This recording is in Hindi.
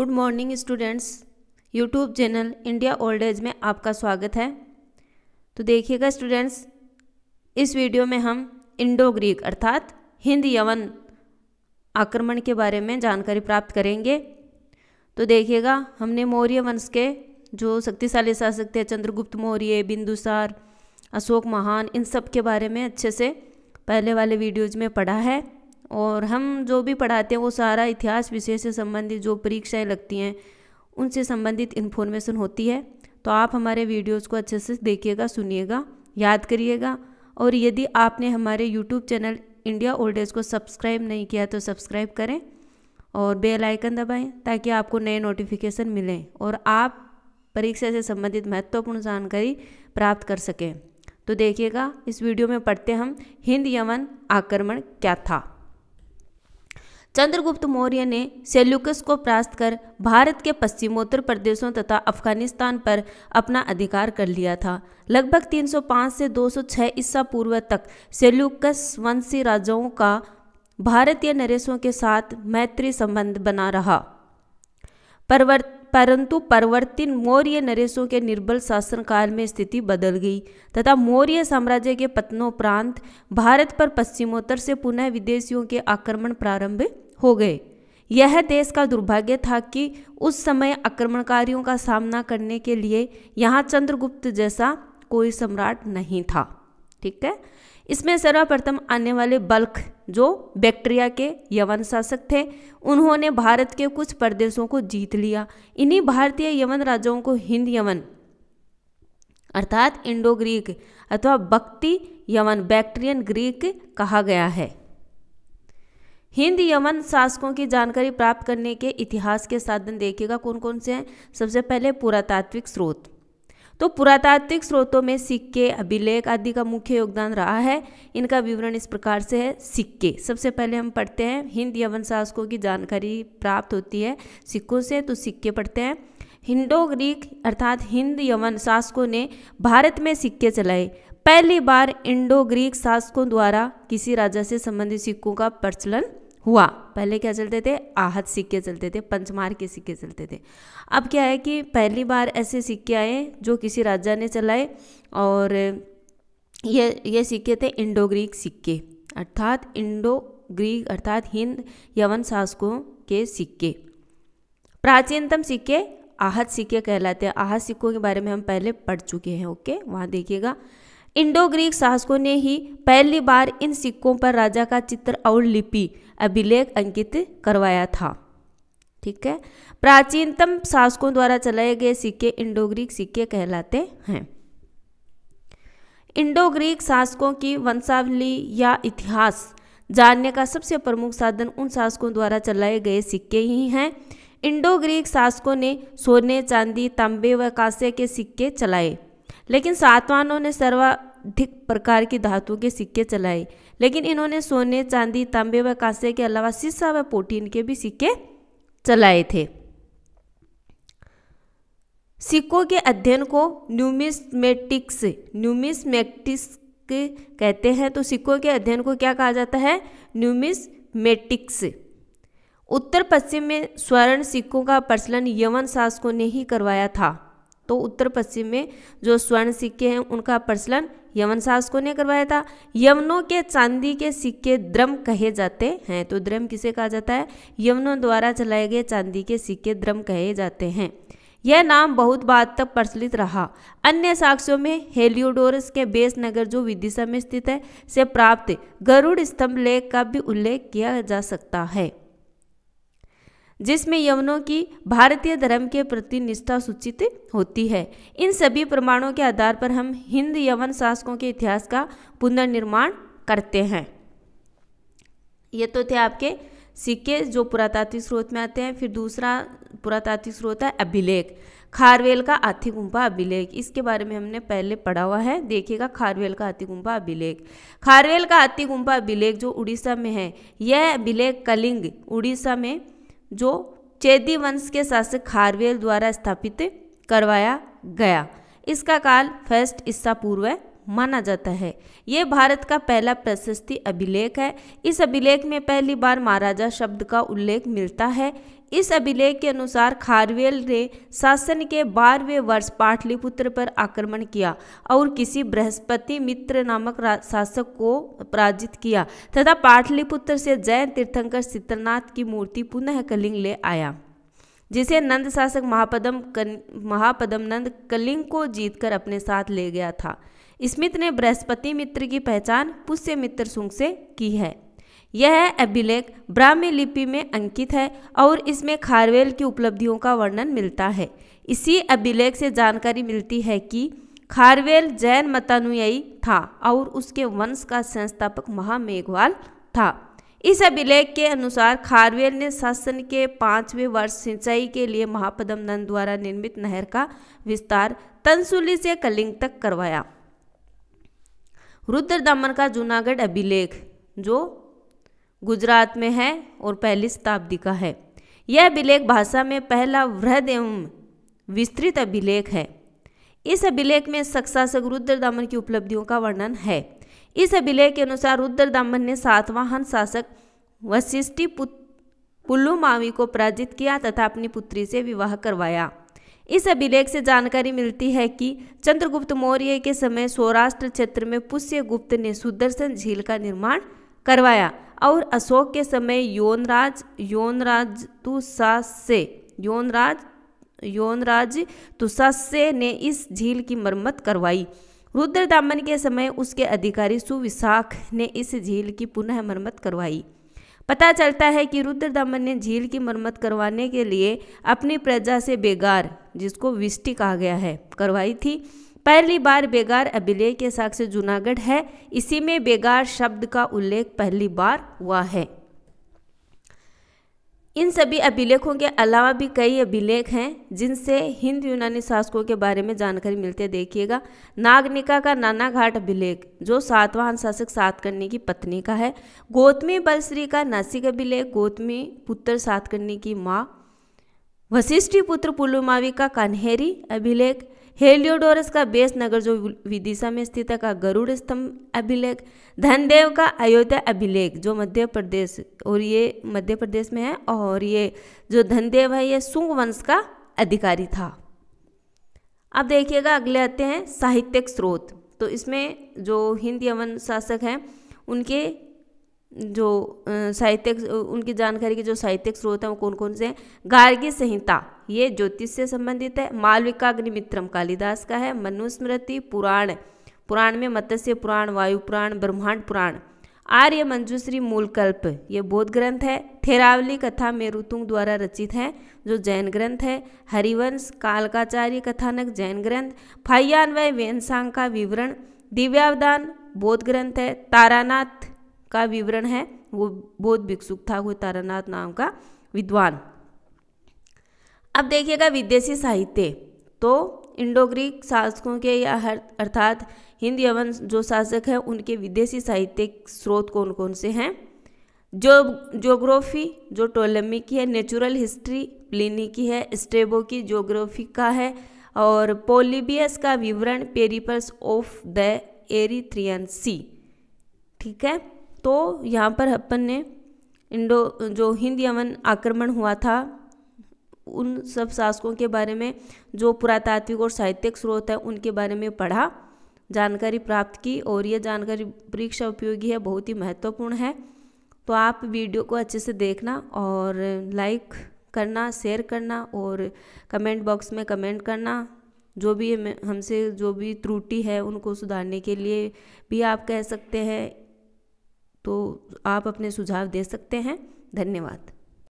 good morning students YouTube channel India old age में आपका स्वागत है तो देखिएगा स्टूडेंट्स इस वीडियो में हम इंडो ग्रीक अर्थात हिंद यवन आक्रमण के बारे में जानकारी प्राप्त करेंगे तो देखिएगा हमने मौर्य वंश के जो शक्तिशाली शासक थे चंद्रगुप्त मौर्य बिंदुसार अशोक महान इन सब के बारे में अच्छे से पहले वाले वीडियोज में पढ़ा है और हम जो भी पढ़ाते हैं वो सारा इतिहास विषय से संबंधित जो परीक्षाएं लगती हैं उनसे संबंधित इन्फॉर्मेशन होती है तो आप हमारे वीडियोस को अच्छे से देखिएगा सुनिएगा याद करिएगा और यदि आपने हमारे YouTube channel India old age को सब्सक्राइब नहीं किया तो सब्सक्राइब करें और बेल आइकन दबाएं ताकि आपको नए नोटिफिकेशन मिलें और आप परीक्षा से संबंधित महत्वपूर्ण जानकारी प्राप्त कर सकें तो देखिएगा इस वीडियो में पढ़ते हम हिंद यमन आक्रमण क्या था चंद्रगुप्त मौर्य ने सेल्युकस को परास्त कर भारत के पश्चिमोत्तर प्रदेशों तथा अफगानिस्तान पर अपना अधिकार कर लिया था लगभग 305 से 206 ईसा पूर्व तक सेल्युकस वंशी राजाओं का भारतीय नरेशों के साथ मैत्री संबंध बना रहा परवर्त परंतु परवर्तित मौर्य नरेशों के निर्बल शासनकाल में स्थिति बदल गई तथा मौर्य साम्राज्य के पतनोपरांत भारत पर पश्चिमोत्तर से पुनः विदेशियों के आक्रमण प्रारंभ हो गए यह देश का दुर्भाग्य था कि उस समय आक्रमणकारियों का सामना करने के लिए यहाँ चंद्रगुप्त जैसा कोई सम्राट नहीं था ठीक है इसमें सर्वप्रथम आने वाले बल्ख जो बैक्टीरिया के यवन शासक थे उन्होंने भारत के कुछ प्रदेशों को जीत लिया इन्हीं भारतीय यवन राजाओं को हिंद यवन अर्थात इंडो ग्रीक अथवा बक्ति यवन बैक्टीरियन ग्रीक कहा गया है हिंद यमन शासकों की जानकारी प्राप्त करने के इतिहास के साधन देखिएगा कौन कौन से हैं सबसे पहले पुरातात्विक स्रोत तो पुरातात्विक स्रोतों में सिक्के अभिलेख आदि का मुख्य योगदान रहा है इनका विवरण इस प्रकार से है सिक्के सबसे पहले हम पढ़ते हैं हिंद यवन शासकों की जानकारी प्राप्त होती है सिक्कों से तो सिक्के पढ़ते हैं हिंडो ग्रीक अर्थात हिंद यवन शासकों ने भारत में सिक्के चलाए पहली बार इंडो ग्रीक शासकों द्वारा किसी राजा से संबंधित सिक्कों का प्रचलन हुआ पहले क्या चलते थे आहत सिक्के चलते थे पंचमार के सिक्के चलते थे अब क्या है कि पहली बार ऐसे सिक्के आए जो किसी राजा ने चलाए और ये ये सिक्के थे इंडो ग्रीक सिक्के अर्थात इंडो ग्रीक अर्थात हिंद यवन शासकों के सिक्के प्राचीनतम सिक्के आहत सिक्के कहलाते हैं आहत सिक्कों के बारे में हम पहले पढ़ चुके हैं ओके वहाँ देखिएगा इंडो ग्रीक शासकों ने ही पहली बार इन सिक्कों पर राजा का चित्र और लिपि अभिलेख अंकित करवाया था ठीक है प्राचीनतम शासकों द्वारा चलाए गए सिक्के इंडो ग्रीक सिक्के कहलाते हैं इंडो ग्रीक शासकों की वंशावली या इतिहास जानने का सबसे प्रमुख साधन उन शासकों द्वारा चलाए गए सिक्के ही हैं इंडो ग्रीक शासकों ने सोने चांदी तांबे व कांसे के सिक्के चलाए लेकिन सातवानों ने सर्वाधिक प्रकार की धातु के सिक्के चलाए लेकिन इन्होंने सोने चांदी तांबे व कांसे के अलावा सीसा व पोटीन के भी सिक्के चलाए थे सिक्कों के अध्ययन को न्यूमिस्मेटिक्स न्यूमिस्मेटिक्स कहते हैं तो सिक्कों के अध्ययन को क्या कहा जाता है न्यूमिस्मेटिक्स उत्तर पश्चिम में स्वर्ण सिक्कों का प्रचलन यवन शासकों ने ही करवाया था तो उत्तर पश्चिम में जो स्वर्ण सिक्के हैं उनका प्रचलन यमन शासकों ने करवाया था यमनों के चांदी के सिक्के द्रम कहे जाते हैं तो द्रम किसे कहा जाता है यमनों द्वारा चलाए गए चांदी के सिक्के द्रम कहे जाते हैं यह नाम बहुत बाद तक प्रचलित रहा अन्य साक्ष्यों में हेलियोडोरस के बेस नगर जो विदिशा में स्थित है से प्राप्त गरुड़ स्तंभ लेख का भी उल्लेख किया जा सकता है जिसमें यवनों की भारतीय धर्म के प्रति निष्ठा सूचित होती है इन सभी प्रमाणों के आधार पर हम हिंद यवन शासकों के इतिहास का पुनर्निर्माण करते हैं ये तो थे आपके सिक्के जो पुरातात्विक स्रोत में आते हैं फिर दूसरा पुरातात्विक स्रोत है अभिलेख खारवेल का आर्थिक गुम्फा अभिलेख इसके बारे में हमने पहले पढ़ा हुआ है देखिएगा खारवेल का आर्थिक गुम्फा अभिलेख खारवेल का आर्थिक गुम्फा अभिलेख जो उड़ीसा में है यह अभिलेख कलिंग उड़ीसा में जो चेदी वंश के शासक खारवेल द्वारा स्थापित करवाया गया इसका काल फर्स्ट ईस्सा पूर्व माना जाता है ये भारत का पहला प्रशस्ति अभिलेख है इस अभिलेख में पहली बार महाराजा शब्द का उल्लेख मिलता है इस अभिलेख के अनुसार खारवेल ने शासन के बारहवें वर्ष पाटलिपुत्र पर आक्रमण किया और किसी बृहस्पति मित्र नामक शासक को पराजित किया तथा पाटलिपुत्र से जैन तीर्थंकर सित्रनाथ की मूर्ति पुनः कलिंग ले आया जिसे नंद शासक महापदम कन, महापदम नंद कलिंग को जीतकर अपने साथ ले गया था स्मिथ ने बृहस्पति मित्र की पहचान पुष्य मित्र सुंग से की है यह अभिलेख ब्राह्मी लिपि में अंकित है और इसमें खारवेल की उपलब्धियों का वर्णन मिलता है इसी अभिलेख से जानकारी मिलती है कि खारवेल जैन मतानुयायी था और उसके वंश का संस्थापक महामेघवाल था इस अभिलेख के अनुसार खारवेल ने शासन के पाँचवें वर्ष सिंचाई के लिए महापदम नंद द्वारा निर्मित नहर का विस्तार तंसुली से कलिंग तक करवाया रुद्र दमन का जूनागढ़ अभिलेख जो गुजरात में है और पहली शताब्दी का है यह अभिलेख भाषा में पहला वृहद एवं विस्तृत अभिलेख है इस अभिलेख में शक्साशक रुद्र दमन की उपलब्धियों का वर्णन है इस अभिलेख के अनुसार रुद्र दमन ने सातवाहन शासक वशिष्ठी पुल्लुमावी को पराजित किया तथा अपनी पुत्री से विवाह करवाया इस अभिलेख से जानकारी मिलती है कि चंद्रगुप्त मौर्य के समय सौराष्ट्र क्षेत्र में पुष्यगुप्त ने सुदर्शन झील का निर्माण करवाया और अशोक के समय यौनराज यौनराज तुषा से यौनराज यौनराज से ने इस झील की मरम्मत करवाई रुद्र दामन के समय उसके अधिकारी सुविशाख ने इस झील की पुनः मरम्मत करवाई पता चलता है कि रुद्र दमन ने झील की मरम्मत करवाने के लिए अपनी प्रजा से बेगार जिसको विष्टि कहा गया है करवाई थी पहली बार बेगार अभिलेख के साक्ष्य जूनागढ़ है इसी में बेगार शब्द का उल्लेख पहली बार हुआ है इन सभी अभिलेखों के अलावा भी कई अभिलेख हैं जिनसे हिंद यूनानी शासकों के बारे में जानकारी मिलते देखिएगा नागनिका का नाना घाट अभिलेख जो सातवाहन शासक सातकर्णी की पत्नी का है गौतमी बलश्री का नासिक अभिलेख गौतमी पुत्र सातकर्णी की माँ वशिष्ठी पुत्र पुलुमावी का कन्हेरी अभिलेख हेलियोडोरस का बेस नगर जो विदिशा में स्थित है का गरुड़ स्तंभ अभिलेख धनदेव का अयोध्या अभिलेख जो मध्य प्रदेश और ये मध्य प्रदेश में है और ये जो धनदेव है ये सुंग वंश का अधिकारी था अब देखिएगा अगले आते हैं साहित्यिक स्रोत तो इसमें जो हिंद यवन शासक हैं उनके जो साहित्यिक उनकी जानकारी के जो साहित्यिक स्रोत हैं वो कौन कौन से हैं गार्गी संहिता ये ज्योतिष से संबंधित है मालविकाग्निमित्रम कालिदास का है मनुस्मृति पुराण पुराण में मत्स्य पुराण वायु पुराण ब्रह्मांड पुराण आर्य मंजूश्री मूलकल्प ये बौद्ध ग्रंथ है थेरावली कथा मेरुतुंग द्वारा रचित है जो जैन ग्रंथ है हरिवंश कालकाचार्य कथानक जैन ग्रंथ फैयान्वय वेनसांग का विवरण दिव्यावदान बौद्ध ग्रंथ है तारानाथ का विवरण है वो बौद्ध भिक्षुक था वो तारानाथ नाम का विद्वान अब देखिएगा विदेशी साहित्य तो इंडो ग्रीक शासकों के या हर अर्थात हिंद यवन जो शासक हैं उनके विदेशी साहित्यिक स्रोत कौन कौन से हैं जो जोग्राफी जो टोलमी की है नेचुरल हिस्ट्री प्लिनी की है स्टेबो की जोग्राफी का है और पोलिबियस का विवरण Periplus of the Erythraean Sea ठीक है तो यहाँ पर अपन ने इंडो जो हिंद यमन आक्रमण हुआ था उन सब शासकों के बारे में जो पुरातात्विक और साहित्यिक स्रोत है उनके बारे में पढ़ा जानकारी प्राप्त की और यह जानकारी परीक्षा उपयोगी है बहुत ही महत्वपूर्ण है तो आप वीडियो को अच्छे से देखना और लाइक करना शेयर करना और कमेंट बॉक्स में कमेंट करना जो भी हमसे जो भी त्रुटि है उनको सुधारने के लिए भी आप कह सकते हैं तो आप अपने सुझाव दे सकते हैं धन्यवाद